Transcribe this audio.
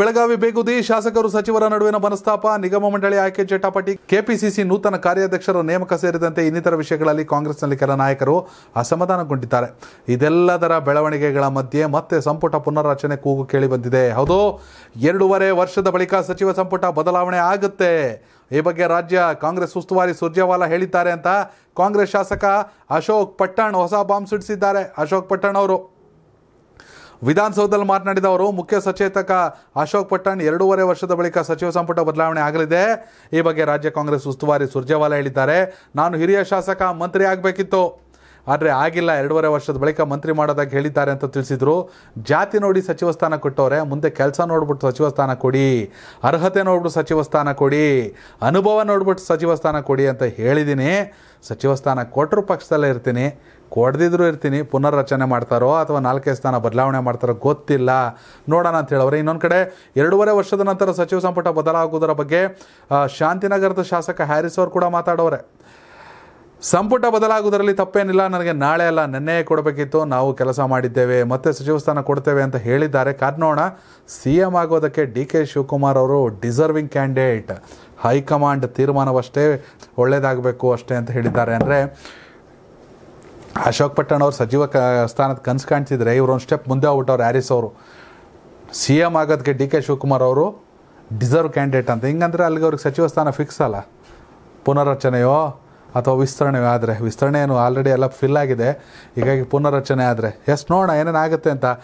ಬೆಳಗಾವಿ ಬೇಗುದಿ ಶಾಸಕರು ಸಚಿವರ ನಡುವಿನ ಮನಸ್ತಾಪ ನಿಗಮ ಮಂಡಳಿ ಆಯ್ಕೆ ಜಟಾಪಟಿ ಕೆಪಿಸಿಸಿ ನೂತನ ಕಾರ್ಯಾಧ್ಯಕ್ಷರ ನೇಮಕ ಸೇರಿದಂತೆ ಇನ್ನಿತರ ವಿಷಯಗಳಲ್ಲಿ ಕಾಂಗ್ರೆಸ್ನಲ್ಲಿ ಕೆಲ ನಾಯಕರು ಅಸಮಾಧಾನಗೊಂಡಿದ್ದಾರೆ ಇದೆಲ್ಲದರ ಬೆಳವಣಿಗೆಗಳ ಮಧ್ಯೆ ಮತ್ತೆ ಸಂಪುಟ ಪುನರ್ರಚನೆ ಕೂಗು ಕೇಳಿ ಬಂದಿದೆ ಹೌದು ಎರಡೂವರೆ ವರ್ಷದ ಬಳಿಕ ಸಚಿವ ಸಂಪುಟ ಬದಲಾವಣೆ ಆಗುತ್ತೆ ಈ ಬಗ್ಗೆ ರಾಜ್ಯ ಕಾಂಗ್ರೆಸ್ ಉಸ್ತುವಾರಿ ಸುರ್ಜೇವಾಲಾ ಹೇಳಿದ್ದಾರೆ ಅಂತ ಕಾಂಗ್ರೆಸ್ ಶಾಸಕ ಅಶೋಕ್ ಪಟ್ಟಣ್ ಹೊಸ ಬಾಂಬ್ ಸಿಡಿಸಿದ್ದಾರೆ ಅಶೋಕ್ ಪಟ್ಟಣ್ ಅವರು ವಿಧಾನಸೌಧದಲ್ಲಿ ಮಾತನಾಡಿದ ಅವರು ಮುಖ್ಯ ಸಚೇತಕ ಅಶೋಕ್ ಪಟ್ಟಣ್ ಎರಡೂವರೆ ವರ್ಷದ ಬಳಿಕ ಸಚಿವ ಸಂಪುಟ ಬದಲಾವಣೆ ಆಗಲಿದೆ ಈ ಬಗ್ಗೆ ರಾಜ್ಯ ಕಾಂಗ್ರೆಸ್ ಉಸ್ತುವಾರಿ ಸುರ್ಜೇವಾಲಾ ಹೇಳಿದ್ದಾರೆ ನಾನು ಹಿರಿಯ ಶಾಸಕ ಮಂತ್ರಿ ಆಗಬೇಕಿತ್ತು ಆದರೆ ಆಗಿಲ್ಲ ಎರಡೂವರೆ ವರ್ಷದ ಬಳಿಕ ಮಂತ್ರಿ ಮಾಡೋದಾಗಿ ಹೇಳಿದ್ದಾರೆ ಅಂತ ತಿಳಿಸಿದರು ಜಾತಿ ನೋಡಿ ಸಚಿವ ಸ್ಥಾನ ಕೊಟ್ಟವ್ರೆ ಮುಂದೆ ಕೆಲಸ ನೋಡ್ಬಿಟ್ಟು ಸಚಿವ ಸ್ಥಾನ ಕೊಡಿ ಅರ್ಹತೆ ನೋಡ್ಬಿಟ್ಟು ಸಚಿವ ಸ್ಥಾನ ಕೊಡಿ ಅನುಭವ ನೋಡ್ಬಿಟ್ಟು ಸಚಿವ ಸ್ಥಾನ ಕೊಡಿ ಅಂತ ಹೇಳಿದ್ದೀನಿ ಸಚಿವ ಸ್ಥಾನ ಕೊಟ್ಟರು ಪಕ್ಷದಲ್ಲೇ ಇರ್ತೀನಿ ಕೊಡ್ದಿದ್ರು ಇರ್ತೀನಿ ಪುನರ್ರಚನೆ ಮಾಡ್ತಾರೋ ಅಥವಾ ನಾಲ್ಕೇ ಸ್ಥಾನ ಬದಲಾವಣೆ ಮಾಡ್ತಾರೋ ಗೊತ್ತಿಲ್ಲ ನೋಡೋಣ ಅಂತ ಹೇಳೋರು ಇನ್ನೊಂದು ಕಡೆ ಎರಡೂವರೆ ವರ್ಷದ ನಂತರ ಸಚಿವ ಸಂಪುಟ ಬದಲಾಗುವುದರ ಬಗ್ಗೆ ಶಾಂತಿನಗರದ ಶಾಸಕ ಹ್ಯಾರಿಸ್ ಅವರು ಕೂಡ ಮಾತಾಡೋರೆ ಸಂಪುಟ ಬದಲಾಗುವುದರಲ್ಲಿ ತಪ್ಪೇನಿಲ್ಲ ನನಗೆ ನಾಳೆ ಅಲ್ಲ ನೆನ್ನೆಯೇ ಕೊಡಬೇಕಿತ್ತು ನಾವು ಕೆಲಸ ಮಾಡಿದ್ದೇವೆ ಮತ್ತೆ ಸಚಿವ ಸ್ಥಾನ ಕೊಡ್ತೇವೆ ಅಂತ ಹೇಳಿದ್ದಾರೆ ನೋಡೋಣ ಸಿ ಎಮ್ ಆಗೋದಕ್ಕೆ ಡಿ ಕೆ ಶಿವಕುಮಾರ್ ಅವರು ಡಿಸರ್ವಿಂಗ್ ಕ್ಯಾಂಡಿಡೇಟ್ ಹೈಕಮಾಂಡ್ ತೀರ್ಮಾನವಷ್ಟೇ ಒಳ್ಳೆಯದಾಗಬೇಕು ಅಷ್ಟೇ ಅಂತ ಹೇಳಿದ್ದಾರೆ ಅಂದರೆ ಅಶೋಕ್ ಪಟ್ಟಣ ಅವರು ಸಚಿವ ಕ ಸ್ಥಾನದ ಕನಸು ಕಾಣ್ತಿದ್ರೆ ಇವರು ಒಂದು ಸ್ಟೆಪ್ ಮುಂದೆ ಹೋಗ್ಬಿಟ್ಟವ್ರು ಹ್ಯಾರಿಸ್ ಅವರು ಸಿ ಎಮ್ ಆಗೋದಕ್ಕೆ ಡಿ ಕೆ ಶಿವಕುಮಾರ್ ಅವರು ಡಿಸರ್ವ್ ಕ್ಯಾಂಡಿಡೇಟ್ ಅಂತ ಹಿಂಗಂದ್ರೆ ಅಲ್ಲಿಗೆ ಅವ್ರಿಗೆ ಸಚಿವ ಸ್ಥಾನ ಫಿಕ್ಸ್ ಅಲ್ಲ ಪುನರ್ರಚನೆಯೋ ಅಥವಾ ವಿಸ್ತರಣೆ ಆದರೆ ವಿಸ್ತರಣೆ ಏನು ಆಲ್ರೆಡಿ ಎಲ್ಲ ಫಿಲ್ ಆಗಿದೆ ಹೀಗಾಗಿ ಪುನರ್ರಚನೆ ಆದರೆ ಎಸ್ ನೋಡೋಣ ಏನೇನಾಗುತ್ತೆ ಅಂತ